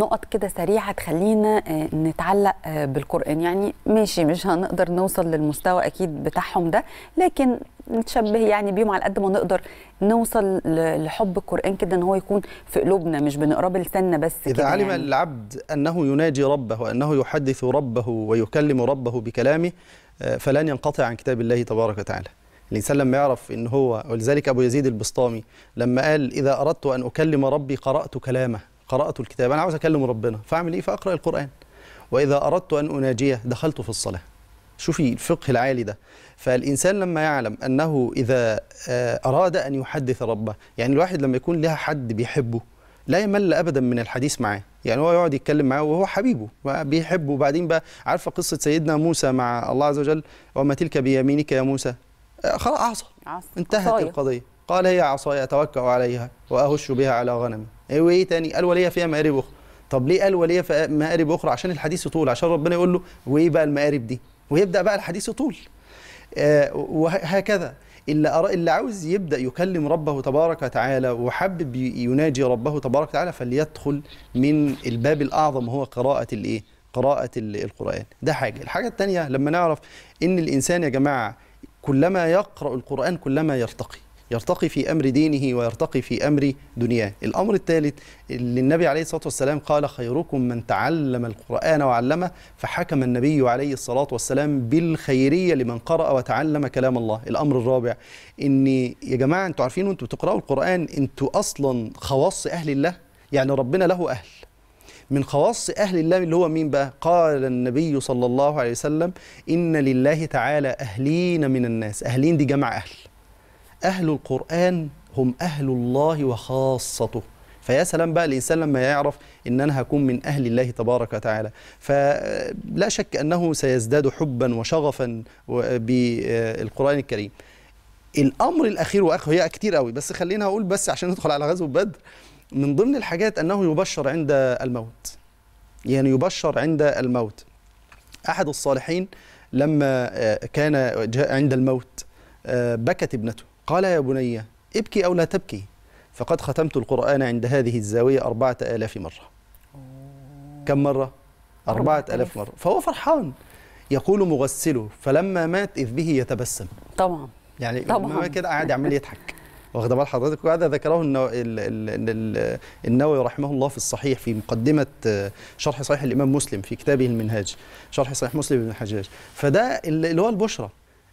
نقط كده سريعه تخلينا آه، نتعلق آه، بالقران يعني ماشي مش هنقدر نوصل للمستوى اكيد بتاعهم ده لكن نتشبه يعني بيهم على قد ما نقدر نوصل لحب القران كده ان هو يكون في قلوبنا مش بنقراه بلساننا بس اذا كده علم يعني. العبد انه يناجي ربه وانه يحدث ربه ويكلم ربه بكلامه آه، فلن ينقطع عن كتاب الله تبارك وتعالى الإنسان لما يعرف إن هو ولذلك أبو يزيد البسطامي لما قال إذا أردت أن أكلم ربي قرأت كلامه قرأت الكتاب أنا عاوز أكلم ربنا فأعمل إيه فأقرأ القرآن وإذا أردت أن أناجيه دخلت في الصلاة شوفي الفقه العالي ده فالإنسان لما يعلم أنه إذا آه، أراد أن يحدث ربه يعني الواحد لما يكون لها حد بيحبه لا يمل أبدا من الحديث معاه يعني هو يقعد يتكلم معاه وهو حبيبه بيحبه وبعدين بقى عارفة قصة سيدنا موسى مع الله عز وجل وما تلك بيمينك يا موسى آه، خلاص عصى انتهت عصاية. القضية قال هي عصاي أتوكأ عليها وأهش بها على غنمي وايه ايوه تاني قال وليا فيها مقارب اخرى طب ليه قال وليا فيها مقارب اخرى عشان الحديث يطول عشان ربنا يقول له وايه بقى المقارب دي ويبدا بقى الحديث يطول آه وهكذا اللي اللي عاوز يبدا يكلم ربه تبارك وتعالى وحابب يناجي ربه تبارك وتعالى فليدخل من الباب الاعظم هو قراءه الايه قراءه القران ده حاجه الحاجه الثانيه لما نعرف ان الانسان يا جماعه كلما يقرا القران كلما يرتقي يرتقي في أمر دينه ويرتقي في أمر دنياه الأمر الثالث اللي النبي عليه الصلاة والسلام قال خيركم من تعلم القرآن وعلمه فحكم النبي عليه الصلاة والسلام بالخيرية لمن قرأ وتعلم كلام الله الأمر الرابع إن يا جماعة أنتوا عارفين وأنتوا بتقرأوا القرآن أنتوا أصلا خواص أهل الله يعني ربنا له أهل من خواص أهل الله اللي هو مين بقى؟ قال النبي صلى الله عليه وسلم إن لله تعالى أهلين من الناس أهلين دي جمع أهل أهل القرآن هم أهل الله وخاصته فيا سلام بقى الإنسان لما يعرف إن أنا هكون من أهل الله تبارك وتعالى فلا شك أنه سيزداد حبا وشغفا بالقرآن الكريم الأمر الأخير وأخر هي كتير قوي بس خلينا أقول بس عشان ندخل على غزو بدر من ضمن الحاجات أنه يبشر عند الموت يعني يبشر عند الموت أحد الصالحين لما آه، كان آه، عند الموت آه، بكت ابنته قال يا بني ابكي أو لا تبكي فقد ختمت القرآن عند هذه الزاوية أربعة آلاف مرة كم مرة؟ أربعة آلاف مرة فهو فرحان يقول مغسله فلما مات إذ به يتبسم طبعا يعني طبعا كده قاعد عمال يضحك واخد بال حضرتك وهذا ذكره النووي رحمه الله في الصحيح في مقدمه آه، شرح صحيح الامام مسلم في كتابه المنهاج شرح صحيح مسلم بن الحجاج فده اللي هو البشرى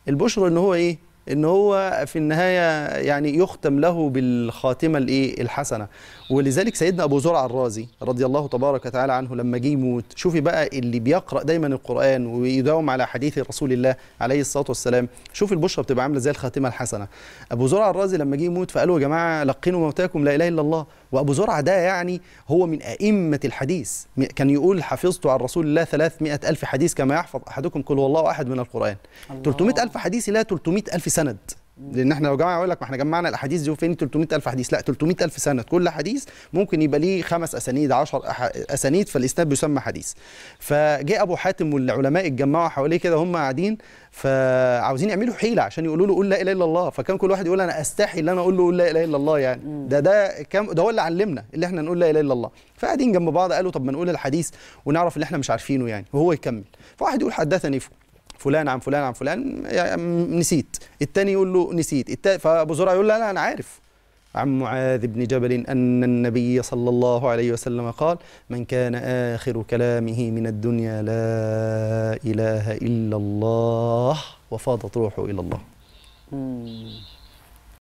البشرى ان هو ايه ان هو في النهايه يعني يختم له بالخاتمه الايه الحسنه ولذلك سيدنا ابو زرع الرازي رضي الله تبارك وتعالى عنه لما جه يموت شوفي بقى اللي بيقرا دايما القران ويداوم على حديث رسول الله عليه الصلاه والسلام شوفي البشرى بتبقى عامله زي الخاتمه الحسنه ابو زرع الرازي لما جه يموت فقالوا يا جماعه لقنوا موتاكم لا اله الا الله وابو زرع ده يعني هو من ائمه الحديث كان يقول حفظت عن رسول الله 300 الف حديث كما يحفظ احدكم قل والله احد من القران 300 الف حديث لا 300 الف سند لان احنا لو جماعه يقول لك ما احنا جمعنا الاحاديث دي وفين 300000 حديث لا 300000 سند كل حديث ممكن يبقى ليه خمس اسانيد 10 اسانيد فالاسناد بيسمى حديث فجاء ابو حاتم والعلماء اتجمعوا حواليه كده هم قاعدين فعاوزين يعملوا حيله عشان يقولوا له قول لا اله الا الله فكان كل واحد يقول انا استحي ان انا اقول له قول لا اله الا الله يعني ده ده كم ده هو اللي علمنا اللي احنا نقول لا اله الا الله فقاعدين جنب بعض قالوا طب ما نقول الحديث ونعرف اللي احنا مش عارفينه يعني وهو يكمل فواحد يقول حدثني فلان عن فلان عن فلان نسيت التاني يقول له نسيت فابو زرع يقول له لا انا عارف عن معاذ بن جبل أن النبي صلى الله عليه وسلم قال من كان آخر كلامه من الدنيا لا إله إلا الله وفاضت روحه إلى الله